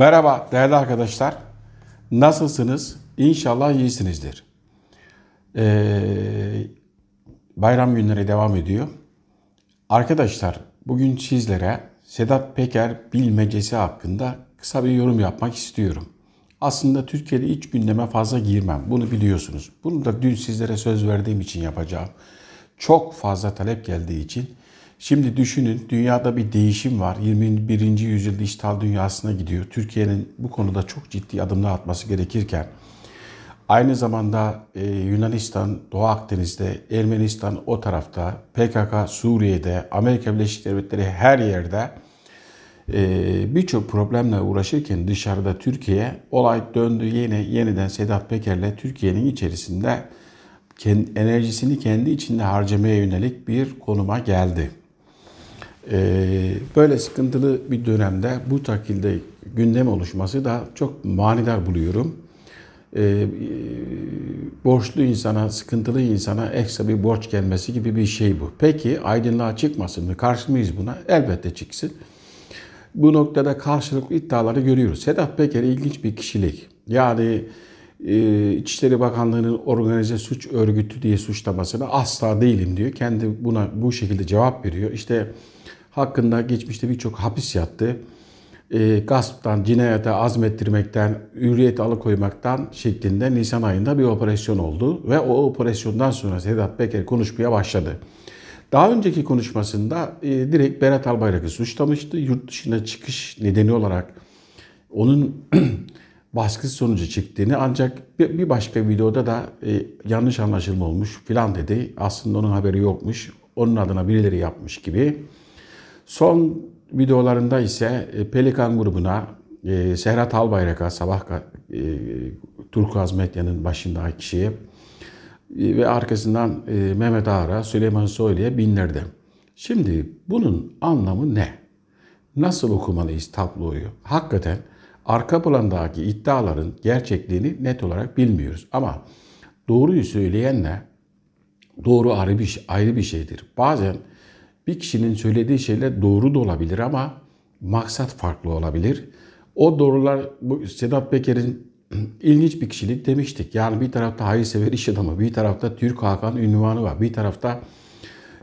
Merhaba değerli arkadaşlar. Nasılsınız? İnşallah iyisinizdir. Ee, bayram günleri devam ediyor. Arkadaşlar bugün sizlere Sedat Peker bilmecesi hakkında kısa bir yorum yapmak istiyorum. Aslında Türkiye'de hiç gündeme fazla girmem. Bunu biliyorsunuz. Bunu da dün sizlere söz verdiğim için yapacağım. Çok fazla talep geldiği için Şimdi düşünün dünyada bir değişim var. 21. yüzyıl dijital dünyasına gidiyor. Türkiye'nin bu konuda çok ciddi adımlar atması gerekirken aynı zamanda e, Yunanistan, Doğu Akdeniz'de, Ermenistan o tarafta, PKK Suriye'de, Amerika Birleşik Devletleri her yerde e, birçok problemle uğraşırken dışarıda Türkiye olay döndü yine yeniden Sedat Peker'le Türkiye'nin içerisinde enerjisini kendi içinde harcamaya yönelik bir konuma geldi. Ee, böyle sıkıntılı bir dönemde bu takilde gündem oluşması da çok manidar buluyorum. Ee, borçlu insana, sıkıntılı insana ekstra bir borç gelmesi gibi bir şey bu. Peki aydınlığa çıkmasın mı? Karşı mıyız buna? Elbette çıksın. Bu noktada karşılıklı iddiaları görüyoruz. Sedat Peker ilginç bir kişilik. Yani e, İçişleri Bakanlığı'nın organize suç örgütü diye suçlamasına asla değilim diyor. Kendi buna bu şekilde cevap veriyor. İşte hakkında geçmişte birçok hapis yattı. E, gasptan, cinayete azmettirmekten, hürriyete alıkoymaktan şeklinde Nisan ayında bir operasyon oldu. Ve o operasyondan sonra Sedat Peker konuşmaya başladı. Daha önceki konuşmasında e, direkt Berat Albayrak'ı suçlamıştı. Yurt dışına çıkış nedeni olarak onun baskısı sonucu çıktığını ancak bir başka videoda da e, yanlış anlaşılma olmuş filan dedi. Aslında onun haberi yokmuş. Onun adına birileri yapmış gibi. Son videolarında ise e, Pelikan grubuna e, Serhat Albayrak'a, Sabah e, Turkuaz Medya'nın başındaki kişiye ve arkasından Mehmet Ağar'a, Süleyman Soylu'ya bindirdi. Şimdi bunun anlamı ne? Nasıl okumalıyız tabloyu? Hakikaten arka plandaki iddiaların gerçekliğini net olarak bilmiyoruz. Ama doğruyu söyleyenle doğru ayrı bir, şey, ayrı bir şeydir. Bazen bir kişinin söylediği şeyler doğru da olabilir ama maksat farklı olabilir. O doğrular bu Sedat Peker'in ilginç bir kişilik demiştik. Yani bir tarafta hayırsever iş adamı, bir tarafta Türk Hakan ünvanı var, bir tarafta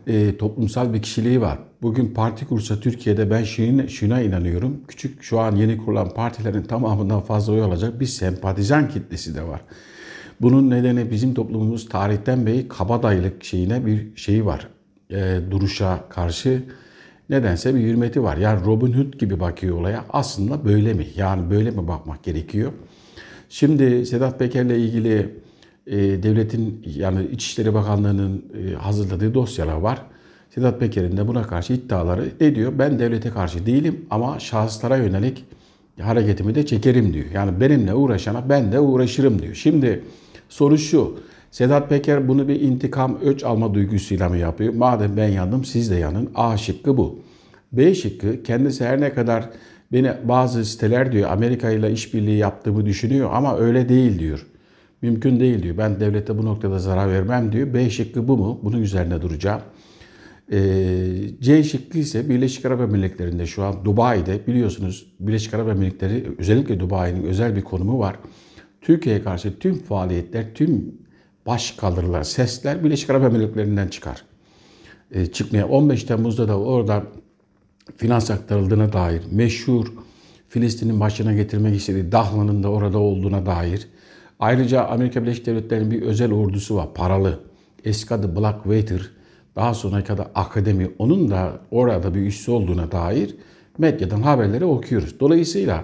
e, toplumsal bir kişiliği var. Bugün parti kursa Türkiye'de ben şuna, şuna inanıyorum. Küçük şu an yeni kurulan partilerin tamamından fazla oy alacak bir sempatizan kitlesi de var. Bunun nedeni bizim toplumumuz tarihten beri kabadayılık şeyine bir şeyi var e, duruşa karşı nedense bir hürmeti var. Yani Robin Hood gibi bakıyor olaya. Aslında böyle mi? Yani böyle mi bakmak gerekiyor? Şimdi Sedat Peker'le ilgili e, devletin yani İçişleri Bakanlığı'nın e, hazırladığı dosyalar var. Sedat Peker'in de buna karşı iddiaları ne diyor? Ben devlete karşı değilim ama şahıslara yönelik hareketimi de çekerim diyor. Yani benimle uğraşana ben de uğraşırım diyor. Şimdi soru şu. Sedat Peker bunu bir intikam öç alma duygusuyla mı yapıyor? Madem ben yandım siz de yanın. A şıkkı bu. B şıkkı kendisi her ne kadar beni bazı siteler diyor Amerika ile işbirliği yaptığımı düşünüyor ama öyle değil diyor. Mümkün değil diyor. Ben devlete bu noktada zarar vermem diyor. B şıkkı bu mu? Bunun üzerine duracağım. Ee, C şıkkı ise Birleşik Arap Emirlikleri'nde şu an Dubai'de biliyorsunuz Birleşik Arap Emirlikleri özellikle Dubai'nin özel bir konumu var. Türkiye'ye karşı tüm faaliyetler, tüm baş kaldırırlar. Sesler Birleşik Arap Emirlikleri'nden çıkar. E, çıkmaya 15 Temmuz'da da orada finans aktarıldığına dair meşhur Filistin'in başına getirmek istediği Dahlan'ın da orada olduğuna dair. Ayrıca Amerika Birleşik Devletleri'nin bir özel ordusu var paralı. Eski adı Black Waiter. Daha sonraki adı Akademi. Onun da orada bir üssü olduğuna dair medyadan haberleri okuyoruz. Dolayısıyla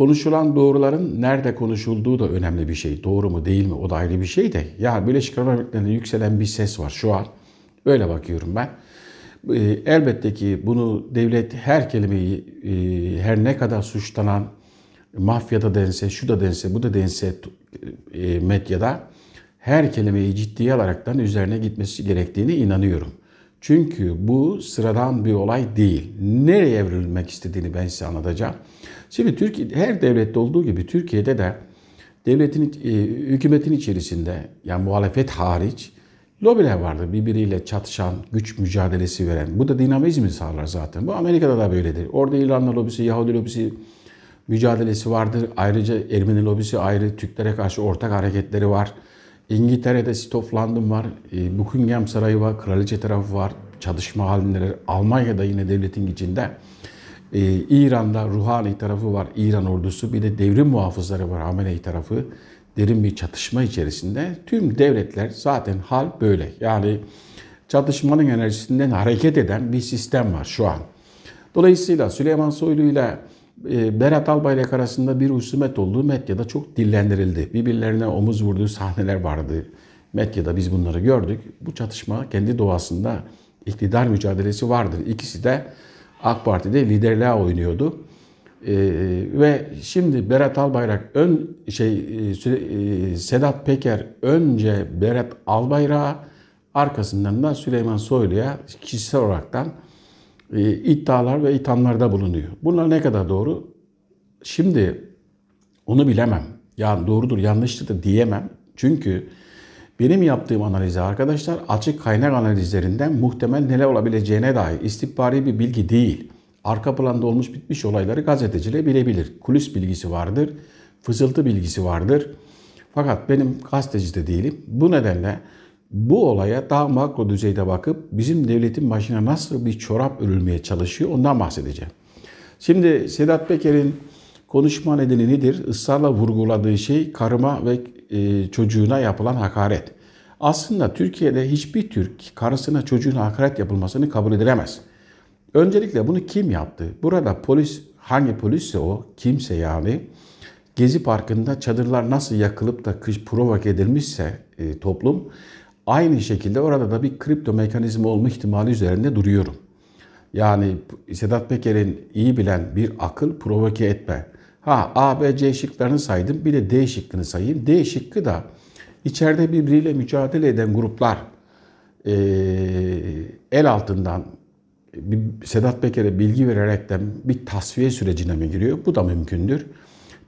konuşulan doğruların nerede konuşulduğu da önemli bir şey. Doğru mu değil mi o da ayrı bir şey de. Ya Birleşik Arap Emirlikleri'nde yükselen bir ses var şu an. Öyle bakıyorum ben. Ee, elbette ki bunu devlet her kelimeyi e, her ne kadar suçlanan mafyada dense, şu da dense, bu da dense e, medyada her kelimeyi ciddiye alaraktan üzerine gitmesi gerektiğini inanıyorum. Çünkü bu sıradan bir olay değil. Nereye evrilmek istediğini ben size anlatacağım. Şimdi Türkiye her devlette olduğu gibi Türkiye'de de devletin e, hükümetin içerisinde yani muhalefet hariç lobiler vardır. Birbiriyle çatışan, güç mücadelesi veren. Bu da dinamizmi sağlar zaten. Bu Amerika'da da böyledir. Orada İranlı lobisi, Yahudi lobisi mücadelesi vardır. Ayrıca Ermeni lobisi ayrı, Türklere karşı ortak hareketleri var. İngiltere'de Stop London var, e, Buckingham Sarayı var, Kraliçe tarafı var, çatışma halindeler. Almanya'da yine devletin içinde ee, İran'da Ruhani tarafı var, İran ordusu bir de devrim muhafızları var Hamenei tarafı. Derin bir çatışma içerisinde tüm devletler zaten hal böyle. Yani çatışmanın enerjisinden hareket eden bir sistem var şu an. Dolayısıyla Süleyman Soylu ile e, Berat Albayrak arasında bir husumet olduğu medyada çok dillendirildi. Birbirlerine omuz vurduğu sahneler vardı. Medyada biz bunları gördük. Bu çatışma kendi doğasında iktidar mücadelesi vardır. İkisi de AK Parti'de liderliğe oynuyordu. E, ve şimdi Berat Albayrak ön şey e, e, Sedat Peker önce Berat Albayrak'a arkasından da Süleyman Soylu'ya kişisel olaraktan e, iddialar ve ithamlarda bulunuyor. Bunlar ne kadar doğru? Şimdi onu bilemem. Yani doğrudur, yanlıştır da diyemem. Çünkü benim yaptığım analize arkadaşlar açık kaynak analizlerinden muhtemel neler olabileceğine dair istihbari bir bilgi değil. Arka planda olmuş bitmiş olayları gazeteciyle bilebilir. Kulis bilgisi vardır, fısıltı bilgisi vardır. Fakat benim gazeteci de değilim. Bu nedenle bu olaya daha makro düzeyde bakıp bizim devletin başına nasıl bir çorap örülmeye çalışıyor ondan bahsedeceğim. Şimdi Sedat Peker'in Konuşma nedeni nedir? Israrla vurguladığı şey karıma ve e, çocuğuna yapılan hakaret. Aslında Türkiye'de hiçbir Türk karısına çocuğuna hakaret yapılmasını kabul edilemez. Öncelikle bunu kim yaptı? Burada polis hangi polisse o kimse yani Gezi Parkı'nda çadırlar nasıl yakılıp da kış provoke edilmişse e, toplum aynı şekilde orada da bir kripto mekanizma olma ihtimali üzerinde duruyorum. Yani Sedat Peker'in iyi bilen bir akıl provoke etme Ha A, B, C şıklarını saydım. Bir de D şıkkını sayayım. D şıkkı da içeride birbiriyle mücadele eden gruplar e, el altından bir Sedat Peker'e bilgi vererek de bir tasfiye sürecine mi giriyor? Bu da mümkündür.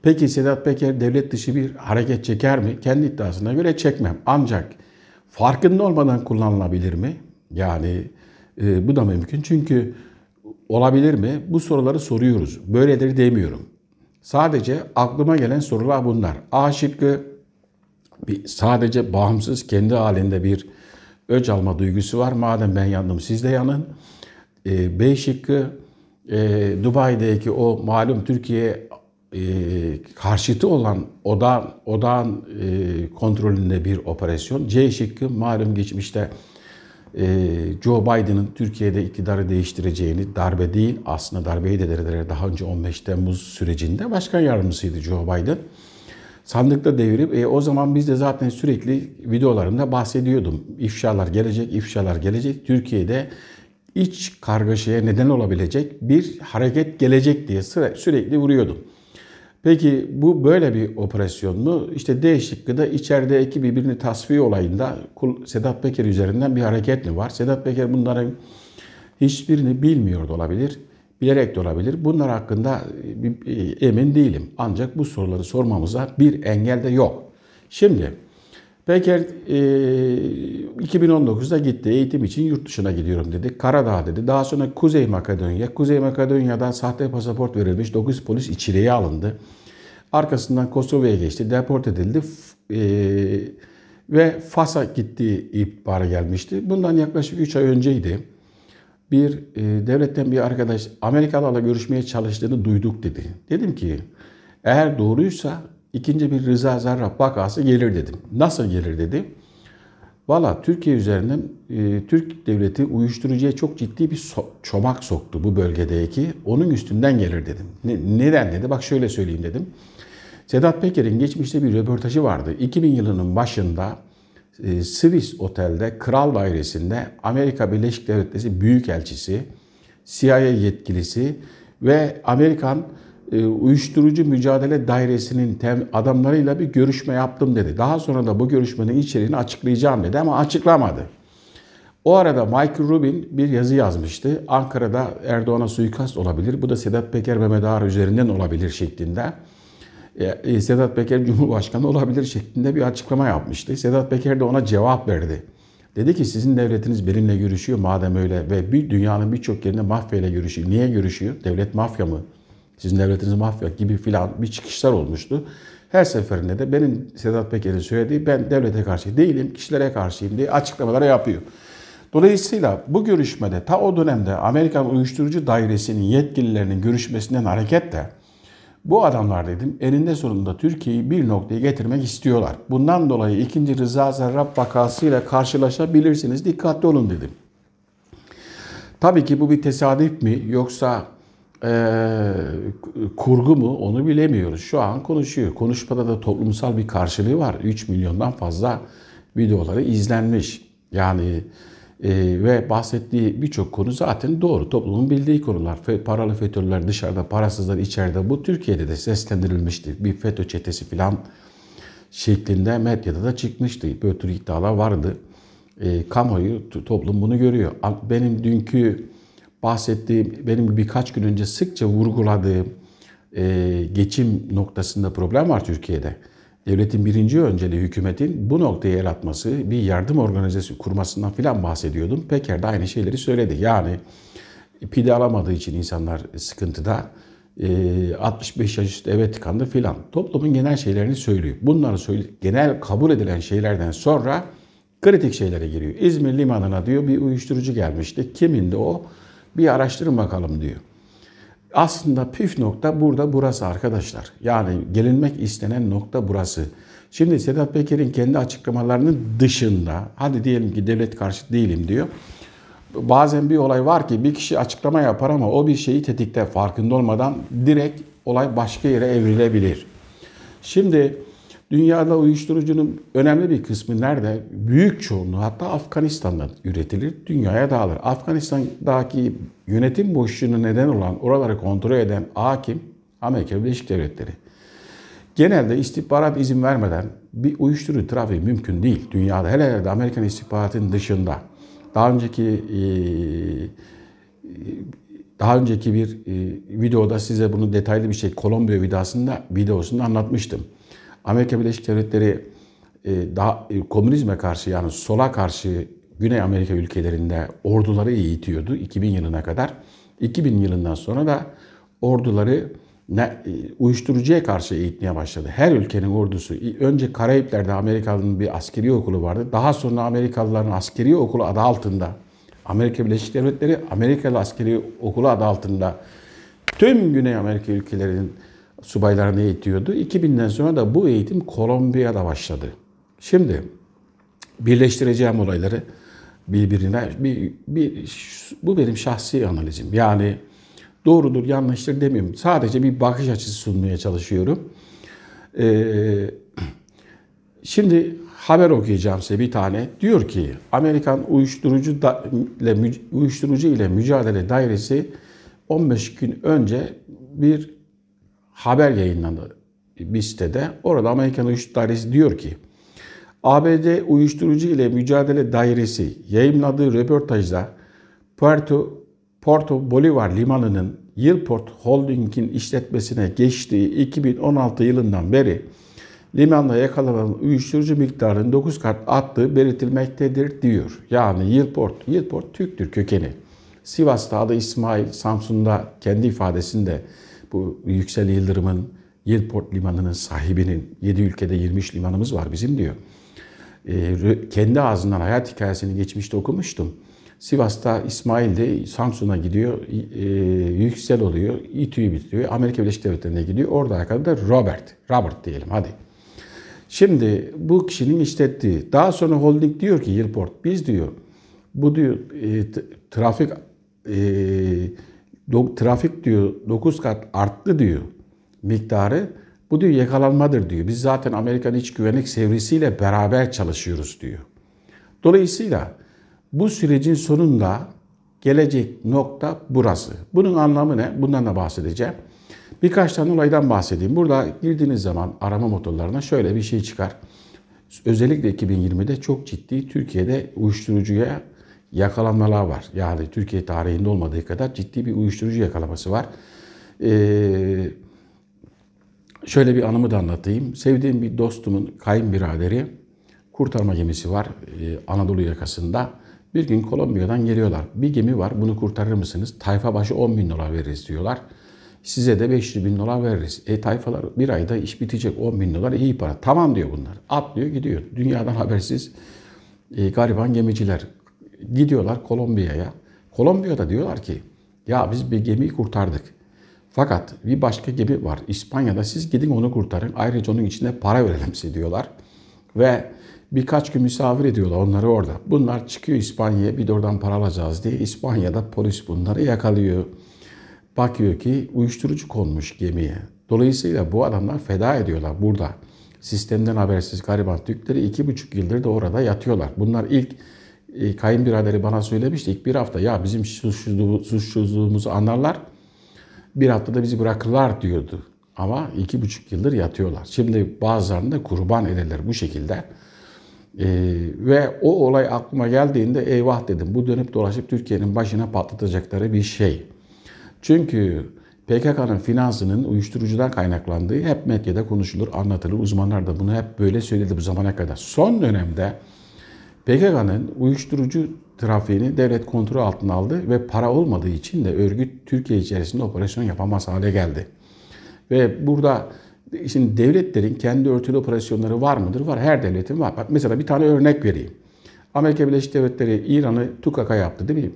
Peki Sedat Peker devlet dışı bir hareket çeker mi? Kendi iddiasına göre çekmem. Ancak farkında olmadan kullanılabilir mi? Yani e, bu da mümkün. Çünkü olabilir mi? Bu soruları soruyoruz. Böyledir demiyorum. Sadece aklıma gelen sorular bunlar. A şıkkı bir, sadece bağımsız kendi halinde bir öç alma duygusu var. Madem ben yandım siz de yanın. E, B şıkkı e, Dubai'deki o malum Türkiye e, karşıtı olan oda, odağın e, kontrolünde bir operasyon. C şıkkı malum geçmişte ee, Joe Biden'ın Türkiye'de iktidarı değiştireceğini darbe değil aslında darbeyi de dediler daha önce 15 Temmuz sürecinde başkan yardımcısıydı Joe Biden. Sandıkta devirip e, o zaman biz de zaten sürekli videolarımda bahsediyordum. İfşalar gelecek, ifşalar gelecek. Türkiye'de iç kargaşaya neden olabilecek bir hareket gelecek diye sürekli vuruyordum. Peki bu böyle bir operasyon mu? İşte D şıkkı da içerideki birbirini tasfiye olayında Sedat Peker üzerinden bir hareket mi var? Sedat Peker bunların hiçbirini bilmiyor da olabilir, bilerek de olabilir. Bunlar hakkında e, e, emin değilim. Ancak bu soruları sormamıza bir engel de yok. Şimdi Peker e, 2019'da gitti. Eğitim için yurt dışına gidiyorum dedi. Karadağ dedi. Daha sonra Kuzey Makedonya. Kuzey Makedonya'da sahte pasaport verilmiş. 9 polis içeriye alındı. Arkasından Kosova'ya geçti. Deport edildi. E, ve Fas'a gittiği ihbarı gelmişti. Bundan yaklaşık 3 ay önceydi. Bir e, devletten bir arkadaş Amerikalılarla görüşmeye çalıştığını duyduk dedi. Dedim ki eğer doğruysa ikinci bir Rıza Zarrab vakası gelir dedim. Nasıl gelir dedi. Valla Türkiye üzerinden e, Türk devleti uyuşturucuya çok ciddi bir so- çomak soktu bu bölgedeki. Onun üstünden gelir dedim. Ne, neden dedi? Bak şöyle söyleyeyim dedim. Sedat Peker'in geçmişte bir röportajı vardı. 2000 yılının başında e, Swiss Otel'de Kral Dairesi'nde Amerika Birleşik Devletleri Büyükelçisi, CIA yetkilisi ve Amerikan e, uyuşturucu mücadele dairesinin adamlarıyla bir görüşme yaptım dedi. Daha sonra da bu görüşmenin içeriğini açıklayacağım dedi ama açıklamadı. O arada Michael Rubin bir yazı yazmıştı. Ankara'da Erdoğan'a suikast olabilir. Bu da Sedat Peker Mehmet Ağar üzerinden olabilir şeklinde. E, e, Sedat Peker Cumhurbaşkanı olabilir şeklinde bir açıklama yapmıştı. Sedat Peker de ona cevap verdi. Dedi ki sizin devletiniz benimle görüşüyor madem öyle ve bir dünyanın birçok yerinde mafya ile görüşüyor. Niye görüşüyor? Devlet mafya mı? sizin devletinizi mafya gibi filan bir çıkışlar olmuştu. Her seferinde de benim Sedat Peker'in söylediği ben devlete karşı değilim, kişilere karşıyım diye açıklamalara yapıyor. Dolayısıyla bu görüşmede ta o dönemde Amerikan Uyuşturucu Dairesi'nin yetkililerinin görüşmesinden hareketle bu adamlar dedim elinde sonunda Türkiye'yi bir noktaya getirmek istiyorlar. Bundan dolayı ikinci Rıza Zarrab vakasıyla karşılaşabilirsiniz. Dikkatli olun dedim. Tabii ki bu bir tesadüf mi yoksa e, kurgu mu onu bilemiyoruz. Şu an konuşuyor. Konuşmada da toplumsal bir karşılığı var. 3 milyondan fazla videoları izlenmiş. Yani e, ve bahsettiği birçok konu zaten doğru. Toplumun bildiği konular. Paralı FETÖ'lüler dışarıda, parasızlar içeride. Bu Türkiye'de de seslendirilmişti. Bir FETÖ çetesi filan şeklinde medyada da çıkmıştı. Böyle tür iddialar vardı. E, kamuoyu, toplum bunu görüyor. Benim dünkü bahsettiğim, benim birkaç gün önce sıkça vurguladığım e, geçim noktasında problem var Türkiye'de. Devletin birinci önceliği hükümetin bu noktaya el atması, bir yardım organizasyonu kurmasından filan bahsediyordum. Peker de aynı şeyleri söyledi. Yani pide alamadığı için insanlar sıkıntıda. 65 e, yaş üstü eve tıkandı filan. Toplumun genel şeylerini söylüyor. Bunları söyle, genel kabul edilen şeylerden sonra kritik şeylere giriyor. İzmir limanına diyor bir uyuşturucu gelmişti. Kimindi o? Bir araştırın bakalım diyor. Aslında püf nokta burada burası arkadaşlar. Yani gelinmek istenen nokta burası. Şimdi Sedat Peker'in kendi açıklamalarının dışında hadi diyelim ki devlet karşı değilim diyor. Bazen bir olay var ki bir kişi açıklama yapar ama o bir şeyi tetikte farkında olmadan direkt olay başka yere evrilebilir. Şimdi Dünyada uyuşturucunun önemli bir kısmı nerede? Büyük çoğunluğu hatta Afganistan'dan üretilir, dünyaya dağılır. Afganistan'daki yönetim boşluğuna neden olan, oraları kontrol eden hakim Amerika Birleşik Devletleri. Genelde istihbarat izin vermeden bir uyuşturucu trafiği mümkün değil dünyada. Hele hele de Amerikan istihbaratının dışında. Daha önceki e, daha önceki bir e, videoda size bunu detaylı bir şey Kolombiya videosunda, videosunda anlatmıştım. Amerika Birleşik Devletleri e, daha e, komünizme karşı yani sola karşı Güney Amerika ülkelerinde orduları eğitiyordu 2000 yılına kadar. 2000 yılından sonra da orduları ne, e, uyuşturucuya karşı eğitmeye başladı. Her ülkenin ordusu. Önce Karayipler'de Amerikalı'nın bir askeri okulu vardı. Daha sonra Amerikalıların askeri okulu adı altında. Amerika Birleşik Devletleri Amerikalı askeri okulu adı altında. Tüm Güney Amerika ülkelerinin subaylarını eğitiyordu. 2000'den sonra da bu eğitim Kolombiya'da başladı. Şimdi birleştireceğim olayları birbirine bir, bir bu benim şahsi analizim. Yani doğrudur yanlıştır demiyorum. Sadece bir bakış açısı sunmaya çalışıyorum. Ee, şimdi haber okuyacağım size bir tane. Diyor ki Amerikan uyuşturucu da, ile uyuşturucu ile mücadele dairesi 15 gün önce bir haber yayınlandı bir sitede. Orada Amerikan Uyuşturucu Dairesi diyor ki ABD Uyuşturucu ile Mücadele Dairesi yayınladığı röportajda Puerto, Porto Bolivar Limanı'nın Yılport Holding'in işletmesine geçtiği 2016 yılından beri limanda yakalanan uyuşturucu miktarının 9 kat attığı belirtilmektedir diyor. Yani Yılport, Yılport Türktür kökeni. Sivas'ta adı İsmail, Samsun'da kendi ifadesinde bu Yüksel Yıldırım'ın Yelport Limanı'nın sahibinin 7 ülkede 23 limanımız var bizim diyor. E, kendi ağzından hayat hikayesini geçmişte okumuştum. Sivas'ta İsmail de Samsun'a gidiyor, e, Yüksel oluyor, İTÜ'yü bitiriyor, Amerika Birleşik Devletleri'ne gidiyor. Orada arkada da Robert, Robert diyelim hadi. Şimdi bu kişinin işlettiği, daha sonra holding diyor ki Yılport, biz diyor, bu diyor e, trafik e, trafik diyor 9 kat arttı diyor miktarı. Bu diyor yakalanmadır diyor. Biz zaten Amerikan iç güvenlik sevrisiyle beraber çalışıyoruz diyor. Dolayısıyla bu sürecin sonunda gelecek nokta burası. Bunun anlamı ne? Bundan da bahsedeceğim. Birkaç tane olaydan bahsedeyim. Burada girdiğiniz zaman arama motorlarına şöyle bir şey çıkar. Özellikle 2020'de çok ciddi Türkiye'de uyuşturucuya yakalanmalar var. Yani Türkiye tarihinde olmadığı kadar ciddi bir uyuşturucu yakalaması var. Ee, şöyle bir anımı da anlatayım. Sevdiğim bir dostumun kayınbiraderi kurtarma gemisi var ee, Anadolu yakasında. Bir gün Kolombiya'dan geliyorlar. Bir gemi var bunu kurtarır mısınız? Tayfa başı 10 bin dolar veririz diyorlar. Size de 500 bin dolar veririz. E tayfalar bir ayda iş bitecek 10 bin dolar iyi para. Tamam diyor bunlar. Atlıyor gidiyor. Dünyadan habersiz e, gariban gemiciler gidiyorlar Kolombiya'ya. Kolombiya'da diyorlar ki ya biz bir gemiyi kurtardık. Fakat bir başka gemi var İspanya'da siz gidin onu kurtarın. Ayrıca onun içinde para verelim size diyorlar. Ve birkaç gün misafir ediyorlar onları orada. Bunlar çıkıyor İspanya'ya bir de oradan para alacağız diye İspanya'da polis bunları yakalıyor. Bakıyor ki uyuşturucu konmuş gemiye. Dolayısıyla bu adamlar feda ediyorlar burada. Sistemden habersiz gariban Türkleri iki buçuk yıldır da orada yatıyorlar. Bunlar ilk e, kayınbiraderi bana söylemişti ilk bir hafta ya bizim suçsuzluğu, suçsuzluğumuzu anlarlar. Bir haftada bizi bırakırlar diyordu. Ama iki buçuk yıldır yatıyorlar. Şimdi bazılarını da kurban ederler bu şekilde. Ee, ve o olay aklıma geldiğinde eyvah dedim. Bu dönüp dolaşıp Türkiye'nin başına patlatacakları bir şey. Çünkü PKK'nın finansının uyuşturucudan kaynaklandığı hep medyada konuşulur, anlatılır. Uzmanlar da bunu hep böyle söyledi bu zamana kadar. Son dönemde PKK'nın uyuşturucu trafiğini devlet kontrol altına aldı ve para olmadığı için de örgüt Türkiye içerisinde operasyon yapamaz hale geldi. Ve burada şimdi devletlerin kendi örtülü operasyonları var mıdır? Var. Her devletin var. Bak mesela bir tane örnek vereyim. Amerika Birleşik Devletleri İran'ı tukaka yaptı değil mi?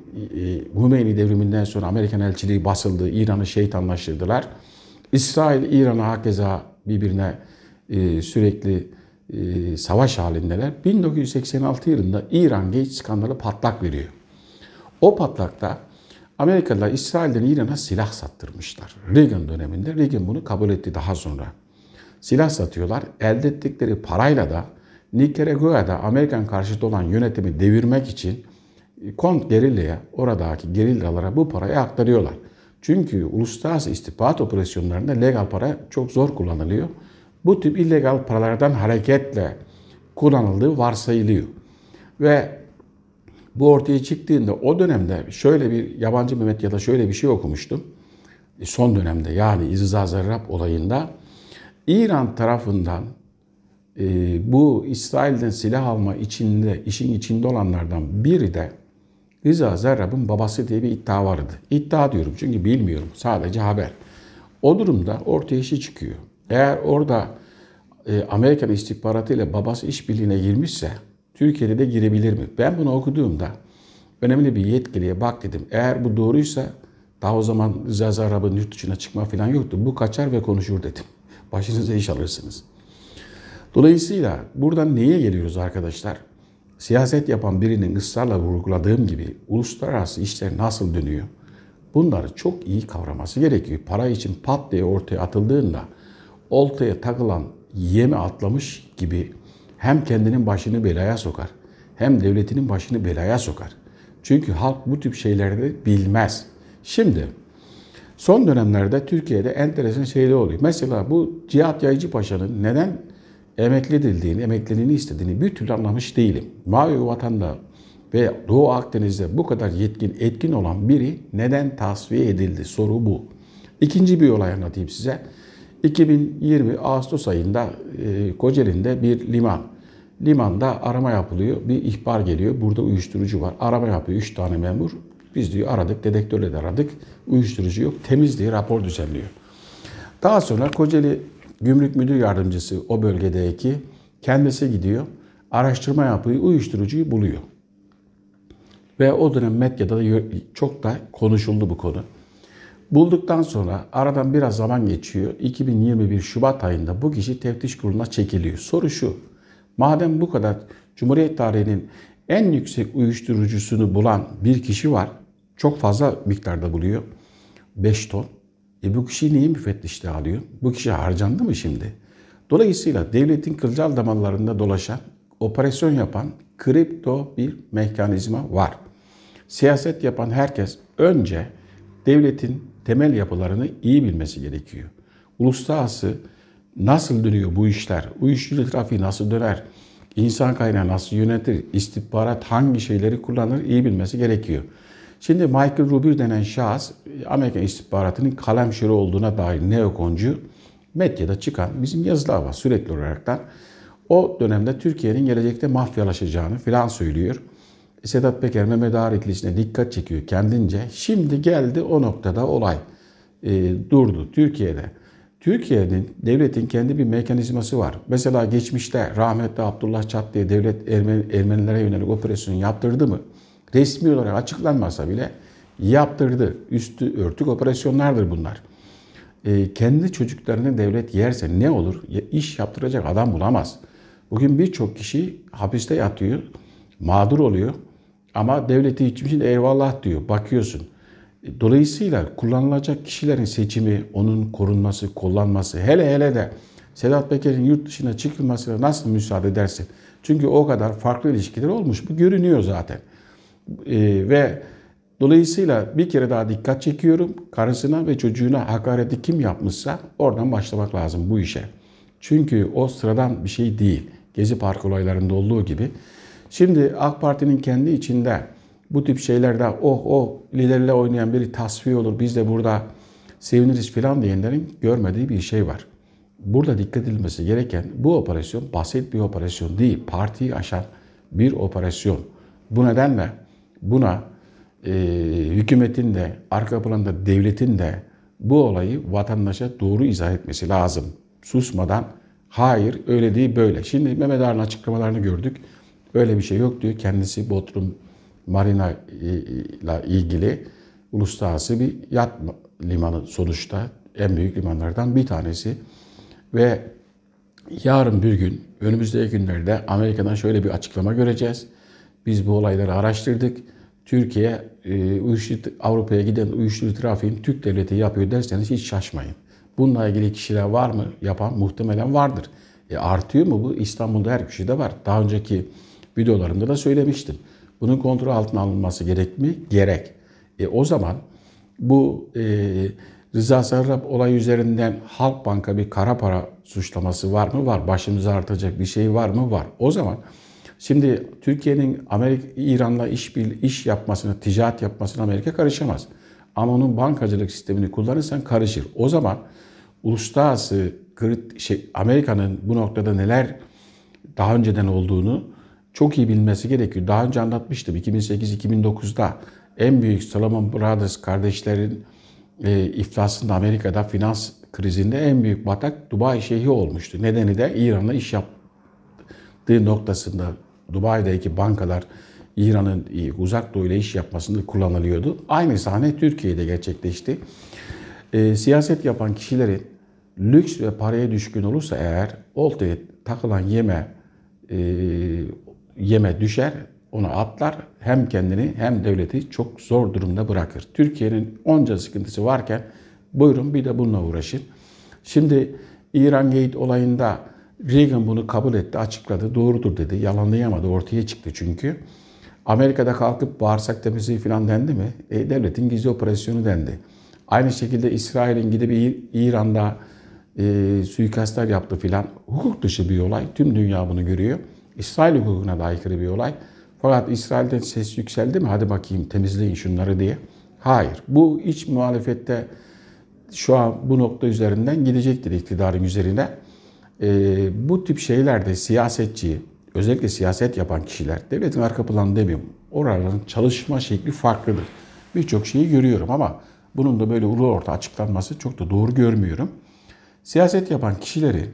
Hümeyni e, devriminden sonra Amerikan elçiliği basıldı. İran'ı şeytanlaştırdılar. İsrail İran'a hakeza birbirine e, sürekli e, savaş halindeler. 1986 yılında İran geç skandalı patlak veriyor. O patlakta Amerikalılar İsrail'den İran'a silah sattırmışlar. Reagan döneminde Reagan bunu kabul etti daha sonra. Silah satıyorlar. Elde ettikleri parayla da Nikaragua'da Amerikan karşıtı olan yönetimi devirmek için e, kont gerillaya, oradaki gerillalara bu parayı aktarıyorlar. Çünkü uluslararası istihbarat operasyonlarında legal para çok zor kullanılıyor bu tip illegal paralardan hareketle kullanıldığı varsayılıyor. Ve bu ortaya çıktığında o dönemde şöyle bir yabancı Mehmet ya da şöyle bir şey okumuştum. E, son dönemde yani İzzaz Zarrab olayında İran tarafından e, bu İsrail'den silah alma içinde, işin içinde olanlardan biri de Rıza Zarrab'ın babası diye bir iddia vardı. İddia diyorum çünkü bilmiyorum sadece haber. O durumda ortaya işi şey çıkıyor. Eğer orada e, Amerikan istihbaratı ile babası işbirliğine girmişse Türkiye'de de girebilir mi? Ben bunu okuduğumda önemli bir yetkiliye bak dedim. Eğer bu doğruysa daha o zaman Rıza Zarrab'ın yurt dışına çıkma falan yoktu. Bu kaçar ve konuşur dedim. Başınıza iş alırsınız. Dolayısıyla buradan neye geliyoruz arkadaşlar? Siyaset yapan birinin ısrarla vurguladığım gibi uluslararası işler nasıl dönüyor? Bunları çok iyi kavraması gerekiyor. Para için pat diye ortaya atıldığında oltaya takılan yemi atlamış gibi hem kendinin başını belaya sokar hem devletinin başını belaya sokar. Çünkü halk bu tip şeyleri bilmez. Şimdi son dönemlerde Türkiye'de enteresan şeyler oluyor. Mesela bu Cihat Yayıcı Paşa'nın neden emekli edildiğini, emekliliğini istediğini bir türlü anlamış değilim. Mavi vatanda ve Doğu Akdeniz'de bu kadar yetkin, etkin olan biri neden tasfiye edildi? Soru bu. İkinci bir olay anlatayım size. 2020 Ağustos ayında e, Kocaeli'nde bir liman. Limanda arama yapılıyor. Bir ihbar geliyor. Burada uyuşturucu var. Arama yapıyor 3 tane memur. Biz diyor aradık, dedektörle de aradık. Uyuşturucu yok. Temiz diye rapor düzenliyor. Daha sonra Kocaeli Gümrük Müdür Yardımcısı o bölgedeki kendisi gidiyor. Araştırma yapıyor, uyuşturucuyu buluyor. Ve o dönem medyada da çok da konuşuldu bu konu. Bulduktan sonra aradan biraz zaman geçiyor. 2021 Şubat ayında bu kişi teftiş kuruluna çekiliyor. Soru şu. Madem bu kadar Cumhuriyet tarihinin en yüksek uyuşturucusunu bulan bir kişi var. Çok fazla miktarda buluyor. 5 ton. E bu kişiyi niye müfettişte alıyor? Bu kişi harcandı mı şimdi? Dolayısıyla devletin kılcal damarlarında dolaşan, operasyon yapan kripto bir mekanizma var. Siyaset yapan herkes önce devletin temel yapılarını iyi bilmesi gerekiyor. Uluslararası nasıl dönüyor bu işler? Uyuşturucu trafiği nasıl döner? insan kaynağı nasıl yönetir? istihbarat hangi şeyleri kullanır? iyi bilmesi gerekiyor. Şimdi Michael Rubin denen şahıs Amerikan istihbaratının kalemşörü olduğuna dair neokoncu medyada çıkan bizim yazılar var sürekli olaraktan. O dönemde Türkiye'nin gelecekte mafyalaşacağını filan söylüyor. Sedat Peker, Mehmet Ağar ikilişine dikkat çekiyor kendince. Şimdi geldi o noktada olay e, durdu Türkiye'de. Türkiye'nin devletin kendi bir mekanizması var. Mesela geçmişte rahmetli Abdullah Çat diye devlet Ermen, Ermenilere yönelik operasyon yaptırdı mı? Resmi olarak açıklanmasa bile yaptırdı. Üstü örtük operasyonlardır bunlar. E, kendi çocuklarını devlet yerse ne olur? Ya, iş yaptıracak adam bulamaz. Bugün birçok kişi hapiste yatıyor, mağdur oluyor. Ama devleti hiçbir için eyvallah diyor. Bakıyorsun. Dolayısıyla kullanılacak kişilerin seçimi, onun korunması, kullanması, hele hele de Sedat Peker'in yurt dışına çıkılmasına nasıl müsaade edersin? Çünkü o kadar farklı ilişkiler olmuş. Bu görünüyor zaten. Ee, ve dolayısıyla bir kere daha dikkat çekiyorum. Karısına ve çocuğuna hakareti kim yapmışsa oradan başlamak lazım bu işe. Çünkü o sıradan bir şey değil. Gezi Park olaylarında olduğu gibi Şimdi AK Parti'nin kendi içinde bu tip şeylerde oh oh liderle oynayan biri tasfiye olur biz de burada seviniriz filan diyenlerin görmediği bir şey var. Burada dikkat edilmesi gereken bu operasyon basit bir operasyon değil. Partiyi aşan bir operasyon. Bu nedenle buna e, hükümetin de arka planda devletin de bu olayı vatandaşa doğru izah etmesi lazım. Susmadan hayır öyle değil böyle. Şimdi Mehmet Ağar'ın açıklamalarını gördük öyle bir şey yok diyor. Kendisi Bodrum Marina ile ilgili uluslararası bir yat limanı sonuçta en büyük limanlardan bir tanesi. Ve yarın bir gün önümüzdeki günlerde Amerika'dan şöyle bir açıklama göreceğiz. Biz bu olayları araştırdık. Türkiye e, Avrupa'ya giden uyuşturucu trafiğin Türk devleti yapıyor derseniz hiç şaşmayın. Bununla ilgili kişiler var mı? Yapan muhtemelen vardır. E artıyor mu bu? İstanbul'da her kişide var. Daha önceki videolarımda da söylemiştim. Bunun kontrol altına alınması gerek mi? Gerek. E, o zaman bu e, Rıza Sarrab olay üzerinden Halk Banka bir kara para suçlaması var mı? Var. Başımıza artacak bir şey var mı? Var. O zaman şimdi Türkiye'nin Amerika İran'la iş iş yapmasına, ticaret yapmasına Amerika karışamaz. Ama onun bankacılık sistemini kullanırsan karışır. O zaman uluslararası şey, Amerika'nın bu noktada neler daha önceden olduğunu çok iyi bilmesi gerekiyor. Daha önce anlatmıştım 2008-2009'da en büyük Solomon Brothers kardeşlerin e, iflasında Amerika'da finans krizinde en büyük batak Dubai Şehri olmuştu. Nedeni de İran'la iş yaptığı noktasında Dubai'deki bankalar İran'ın e, uzak doğuyla iş yapmasında kullanılıyordu. Aynı sahne Türkiye'de gerçekleşti. E, siyaset yapan kişilerin lüks ve paraya düşkün olursa eğer oltaya takılan yeme e, yeme düşer, onu atlar. Hem kendini hem devleti çok zor durumda bırakır. Türkiye'nin onca sıkıntısı varken buyurun bir de bununla uğraşın. Şimdi İran Gate olayında Reagan bunu kabul etti, açıkladı, doğrudur dedi. Yalanlayamadı, ortaya çıktı çünkü. Amerika'da kalkıp bağırsak temizliği falan dendi mi? E, devletin gizli operasyonu dendi. Aynı şekilde İsrail'in gidip İran'da e, suikastlar yaptı filan. Hukuk dışı bir olay. Tüm dünya bunu görüyor. İsrail hukukuna da aykırı bir olay. Fakat İsrail'den ses yükseldi mi hadi bakayım temizleyin şunları diye. Hayır. Bu iç muhalefette şu an bu nokta üzerinden gidecektir iktidarın üzerine. E, bu tip şeylerde siyasetçi, özellikle siyaset yapan kişiler, devletin arka planı demiyorum. Oraların çalışma şekli farklıdır. Birçok şeyi görüyorum ama bunun da böyle ulu orta açıklanması çok da doğru görmüyorum. Siyaset yapan kişilerin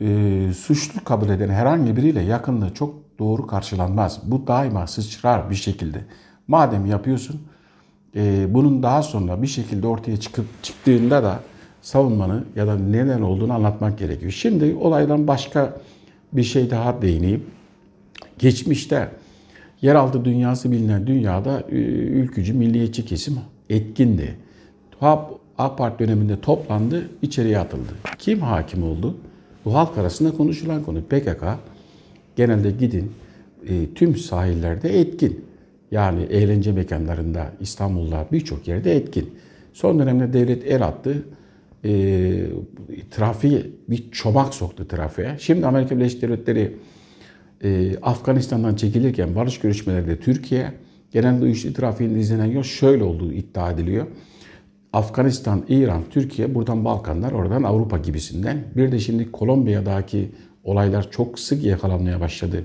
e, suçlu kabul eden herhangi biriyle yakınlığı çok doğru karşılanmaz. Bu daima sıçrar bir şekilde. Madem yapıyorsun e, bunun daha sonra bir şekilde ortaya çıkıp çıktığında da savunmanı ya da neden olduğunu anlatmak gerekiyor. Şimdi olaydan başka bir şey daha değineyim. Geçmişte yeraltı dünyası bilinen dünyada e, ülkücü milliyetçi kesim etkindi. Tuhaf AK Parti döneminde toplandı, içeriye atıldı. Kim hakim oldu? Bu halk arasında konuşulan konu. PKK genelde gidin e, tüm sahillerde etkin. Yani eğlence mekanlarında, İstanbul'da birçok yerde etkin. Son dönemde devlet el attı. E, trafiği bir çomak soktu trafiğe. Şimdi Amerika Birleşik Devletleri e, Afganistan'dan çekilirken barış görüşmelerinde Türkiye genelde uyuşturucu trafiğinde izlenen yol şöyle olduğu iddia ediliyor. Afganistan, İran, Türkiye, buradan Balkanlar, oradan Avrupa gibisinden. Bir de şimdi Kolombiya'daki olaylar çok sık yakalanmaya başladı.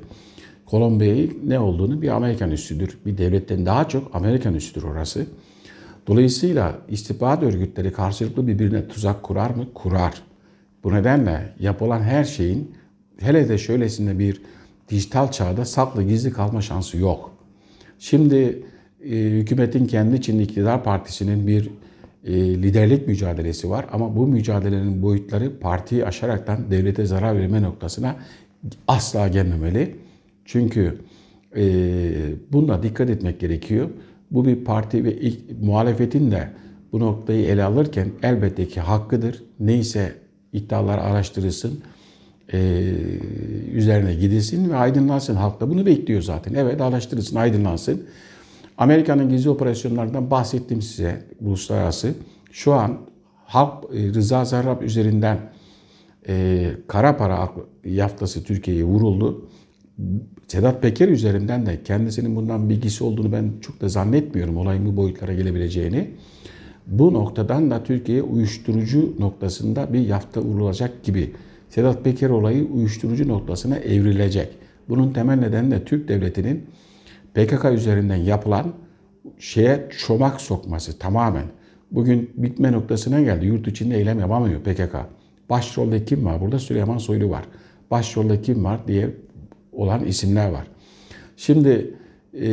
Kolombiya'yı ne olduğunu bir Amerikan üssüdür. Bir devletten daha çok Amerikan üssüdür orası. Dolayısıyla istihbarat örgütleri karşılıklı birbirine tuzak kurar mı? Kurar. Bu nedenle yapılan her şeyin hele de şöylesinde bir dijital çağda saklı gizli kalma şansı yok. Şimdi e, hükümetin kendi için iktidar partisinin bir e, liderlik mücadelesi var ama bu mücadelenin boyutları partiyi aşaraktan devlete zarar verme noktasına asla gelmemeli. Çünkü e, bununla dikkat etmek gerekiyor. Bu bir parti ve ilk, muhalefetin de bu noktayı ele alırken elbette ki hakkıdır. Neyse iddialar araştırılsın, e, üzerine gidilsin ve aydınlansın. Halk da bunu bekliyor zaten. Evet araştırılsın, aydınlansın. Amerika'nın gizli operasyonlarından bahsettim size uluslararası. Şu an halk e, Rıza Zarrab üzerinden e, kara para yaftası Türkiye'ye vuruldu. Sedat Peker üzerinden de kendisinin bundan bilgisi olduğunu ben çok da zannetmiyorum olayın bu boyutlara gelebileceğini. Bu noktadan da Türkiye uyuşturucu noktasında bir yafta vurulacak gibi. Sedat Peker olayı uyuşturucu noktasına evrilecek. Bunun temel nedeni de Türk devletinin PKK üzerinden yapılan şeye çomak sokması tamamen. Bugün bitme noktasına geldi. Yurt içinde eylem yapamıyor PKK. Başrolde kim var? Burada Süleyman Soylu var. Başrolde kim var diye olan isimler var. Şimdi e,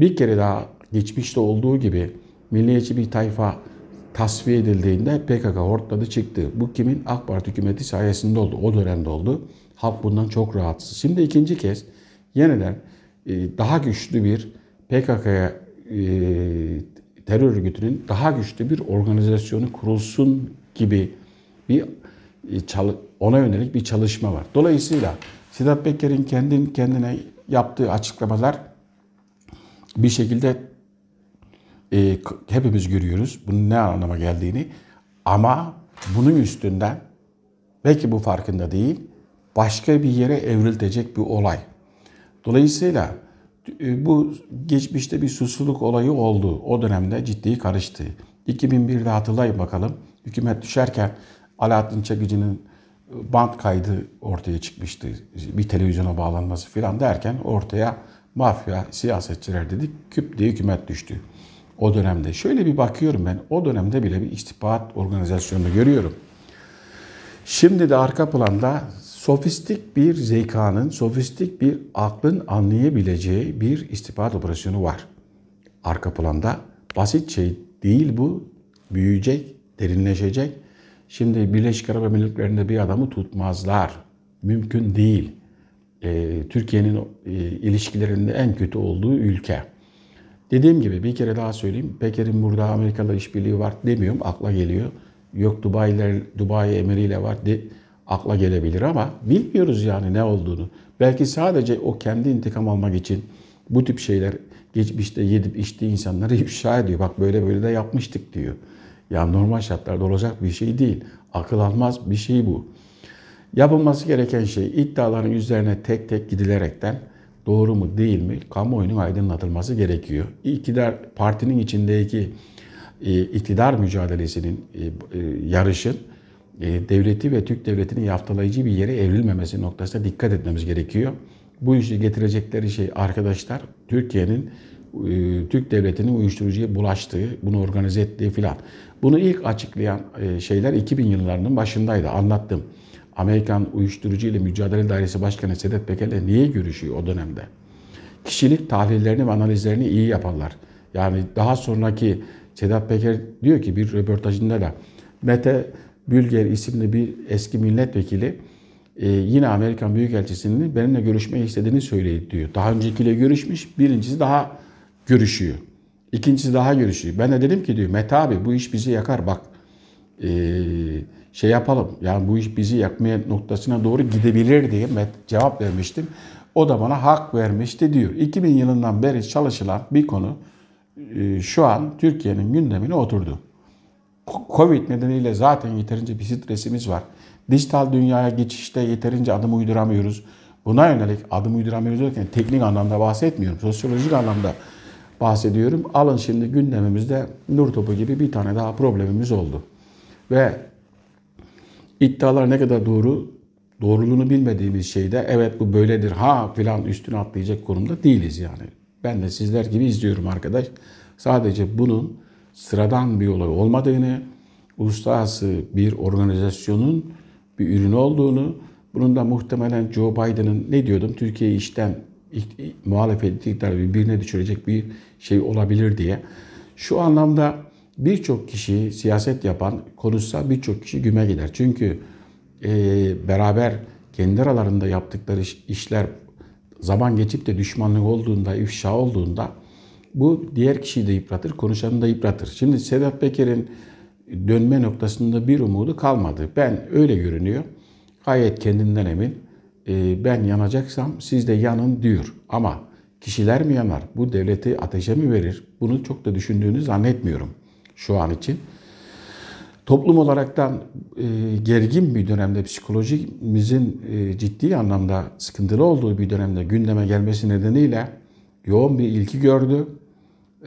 bir kere daha geçmişte olduğu gibi milliyetçi bir tayfa tasfiye edildiğinde PKK hortladı çıktı. Bu kimin? AK Parti hükümeti sayesinde oldu. O dönemde oldu. Halk bundan çok rahatsız. Şimdi ikinci kez yeniden e, daha güçlü bir PKK'ya e, terör örgütünün daha güçlü bir organizasyonu kurulsun gibi bir e, ona yönelik bir çalışma var. Dolayısıyla Sedat Peker'in kendin kendine yaptığı açıklamalar bir şekilde e, hepimiz görüyoruz bunun ne anlama geldiğini ama bunun üstünden belki bu farkında değil başka bir yere evriltecek bir olay. Dolayısıyla e, bu geçmişte bir susuzluk olayı oldu. O dönemde ciddi karıştı. 2001'de hatırlayın bakalım. Hükümet düşerken Alaaddin Çakıcı'nın e, band kaydı ortaya çıkmıştı. Bir televizyona bağlanması filan derken ortaya mafya, siyasetçiler dedik. Küp diye hükümet düştü o dönemde. Şöyle bir bakıyorum ben o dönemde bile bir istihbarat organizasyonunu görüyorum. Şimdi de arka planda sofistik bir zekanın, sofistik bir aklın anlayabileceği bir istihbarat operasyonu var. Arka planda basit şey değil bu. Büyüyecek, derinleşecek. Şimdi Birleşik Arap Emirlikleri'nde bir adamı tutmazlar. Mümkün değil. E, Türkiye'nin e, ilişkilerinde en kötü olduğu ülke. Dediğim gibi bir kere daha söyleyeyim. Peker'in burada Amerika'da işbirliği var demiyorum. Akla geliyor. Yok Dubai'ler Dubai emiriyle var. De, akla gelebilir ama bilmiyoruz yani ne olduğunu. Belki sadece o kendi intikam almak için bu tip şeyler geçmişte yedip içtiği insanları ifşa ediyor. Bak böyle böyle de yapmıştık diyor. Ya normal şartlarda olacak bir şey değil. Akıl almaz bir şey bu. Yapılması gereken şey iddiaların üzerine tek tek gidilerekten doğru mu değil mi kamuoyunun aydınlatılması gerekiyor. İktidar partinin içindeki e, iktidar mücadelesinin e, e, yarışın e, devleti ve Türk devletinin yaftalayıcı bir yere evrilmemesi noktasına dikkat etmemiz gerekiyor. Bu işi getirecekleri şey arkadaşlar Türkiye'nin e, Türk devletinin uyuşturucuya bulaştığı, bunu organize ettiği filan. Bunu ilk açıklayan e, şeyler 2000 yıllarının başındaydı. Anlattım. Amerikan Uyuşturucu ile Mücadele Dairesi Başkanı Sedat Peker'le niye görüşüyor o dönemde? Kişilik tahlillerini ve analizlerini iyi yaparlar. Yani daha sonraki Sedat Peker diyor ki bir röportajında da Mete Bülger isimli bir eski milletvekili e, yine Amerikan Büyükelçisi'nin benimle görüşmeyi istediğini söyledi diyor. Daha öncekiyle görüşmüş, birincisi daha görüşüyor. İkincisi daha görüşüyor. Ben de dedim ki diyor Mete abi bu iş bizi yakar bak. E, şey yapalım yani bu iş bizi yakmaya noktasına doğru gidebilir diye Met cevap vermiştim. O da bana hak vermişti diyor. 2000 yılından beri çalışılan bir konu e, şu an Türkiye'nin gündemine oturdu. Covid nedeniyle zaten yeterince bir stresimiz var. Dijital dünyaya geçişte yeterince adım uyduramıyoruz. Buna yönelik adım uyduramıyoruz derken teknik anlamda bahsetmiyorum. Sosyolojik anlamda bahsediyorum. Alın şimdi gündemimizde nur topu gibi bir tane daha problemimiz oldu. Ve iddialar ne kadar doğru, doğruluğunu bilmediğimiz şeyde evet bu böyledir ha filan üstüne atlayacak konumda değiliz yani. Ben de sizler gibi izliyorum arkadaş. Sadece bunun sıradan bir olay olmadığını, uluslararası bir organizasyonun bir ürünü olduğunu, bunun da muhtemelen Joe Biden'ın ne diyordum Türkiye'yi işten muhalefet iktidarı birbirine düşürecek bir şey olabilir diye. Şu anlamda birçok kişi siyaset yapan konuşsa birçok kişi güme gider. Çünkü e, beraber kendi aralarında yaptıkları işler zaman geçip de düşmanlık olduğunda, ifşa olduğunda bu diğer kişiyi de yıpratır, konuşanı da yıpratır. Şimdi Sedat Peker'in dönme noktasında bir umudu kalmadı. Ben öyle görünüyor. Gayet kendinden emin. Ee, ben yanacaksam siz de yanın diyor. Ama kişiler mi yanar? Bu devleti ateşe mi verir? Bunu çok da düşündüğünü zannetmiyorum şu an için. Toplum olaraktan e, gergin bir dönemde psikolojimizin e, ciddi anlamda sıkıntılı olduğu bir dönemde gündeme gelmesi nedeniyle yoğun bir ilki gördü.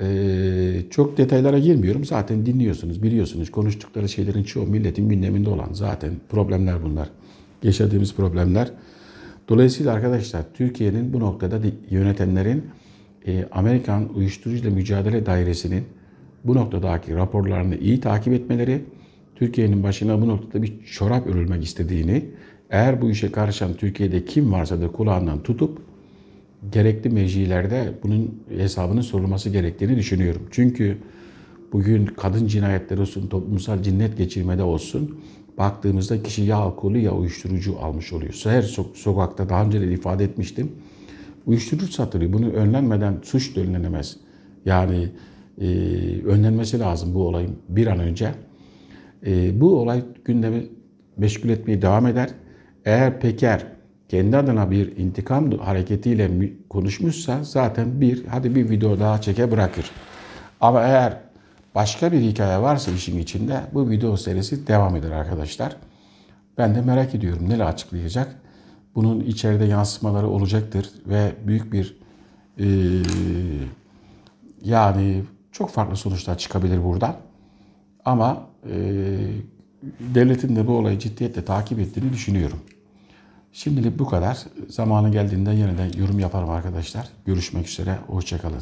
Ee, çok detaylara girmiyorum. Zaten dinliyorsunuz, biliyorsunuz. Konuştukları şeylerin çoğu milletin gündeminde olan zaten problemler bunlar. Yaşadığımız problemler. Dolayısıyla arkadaşlar Türkiye'nin bu noktada yönetenlerin e, Amerikan Uyuşturucuyla Mücadele Dairesi'nin bu noktadaki raporlarını iyi takip etmeleri, Türkiye'nin başına bu noktada bir çorap örülmek istediğini, eğer bu işe karışan Türkiye'de kim varsa da kulağından tutup gerekli meclilerde bunun hesabının sorulması gerektiğini düşünüyorum. Çünkü bugün kadın cinayetleri olsun, toplumsal cinnet geçirmede olsun baktığımızda kişi ya alkolü ya uyuşturucu almış oluyor. Her so- sokakta daha önce de ifade etmiştim. Uyuşturucu satılıyor. Bunu önlenmeden suç da önlenemez. Yani e, önlenmesi lazım bu olayın bir an önce. E, bu olay gündemi meşgul etmeye devam eder. Eğer Peker kendi adına bir intikam hareketiyle konuşmuşsa zaten bir hadi bir video daha çeke bırakır. Ama eğer başka bir hikaye varsa işin içinde bu video serisi devam eder arkadaşlar. Ben de merak ediyorum neler açıklayacak. Bunun içeride yansımaları olacaktır ve büyük bir e, yani çok farklı sonuçlar çıkabilir buradan. Ama e, devletin de bu olayı ciddiyetle takip ettiğini düşünüyorum. Şimdilik bu kadar. Zamanı geldiğinde yeniden yorum yaparım arkadaşlar. Görüşmek üzere. Hoşçakalın.